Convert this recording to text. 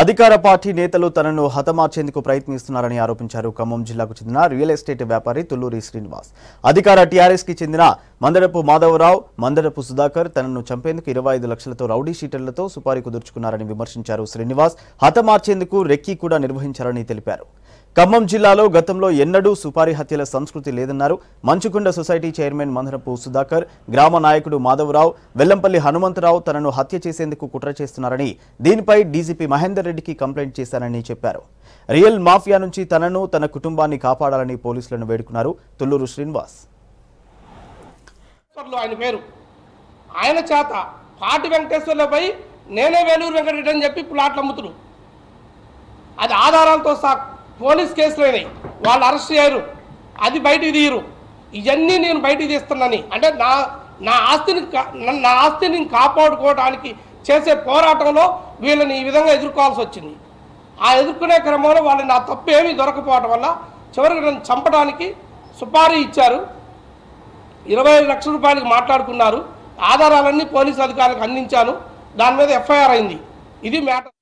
అధికార పార్టీ నేతలు తనను హతమార్చేందుకు ప్రయత్నిస్తున్నారని ఆరోపించారు ఖమ్మం జిల్లాకు చెందిన రియల్ ఎస్టేట్ వ్యాపారి తుల్లూరి శ్రీనివాస్ అధికార టీఆర్ఎస్ కి చెందిన మందరపు మాధవరావు మందరపు సుధాకర్ తనను చంపేందుకు ఇరవై ఐదు లక్షలతో రౌడీ షీటర్లతో సుపారీ కుదుర్చుకున్నారని విమర్శించారు శ్రీనివాస్ హతమార్చేందుకు రెక్కీ కూడా నిర్వహించారని తెలిపారు ఖమ్మం జిల్లాలో గతంలో ఎన్నడూ సుపారీ హత్యల సంస్కృతి లేదన్నారు మంచుకుండ సొసైటీ చైర్మన్ మందరపు సుధాకర్ గ్రామ నాయకుడు మాధవరావు వెల్లంపల్లి హనుమంతరావు తనను హత్య చేసేందుకు కుట్ర చేస్తున్నారని దీనిపై డీజీపీ మహేందర్ రెడ్డికి కంప్లైంట్ చేశానని చెప్పారు రియల్ మాఫియా నుంచి తనను తన కుటుంబాన్ని కాపాడాలని పోలీసులను వేడుకున్నారు తుల్లూరు శ్రీనివాస్ పేరు ఆయన చేత పాటి వెంకటేశ్వర్లపై నేనే వేలూరు వెంకటరెడ్డి అని చెప్పి ప్లాట్లు అమ్ముతున్నాడు అది ఆధారాలతో సార్ పోలీస్ కేసులు అయినాయి వాళ్ళు అరెస్ట్ చేయరు అది బయటికి తీయరు ఇవన్నీ నేను బయటికి తీస్తున్నాను అంటే నా నా ఆస్తిని నా ఆస్తిని కాపాడుకోవడానికి చేసే పోరాటంలో వీళ్ళని ఈ విధంగా ఎదుర్కోవాల్సి వచ్చింది ఆ ఎదుర్కొనే క్రమంలో వాళ్ళు నా తప్పు ఏమీ దొరకపోవటం వల్ల చివరికి నన్ను చంపడానికి సుపారీ ఇచ్చారు ఇరవై లక్షల రూపాయలకి మాట్లాడుకున్నారు ఆధారాలన్నీ పోలీసు అధికారులకు అందించాను దాని మీద ఎఫ్ఐఆర్ అయింది ఇది మ్యాటర్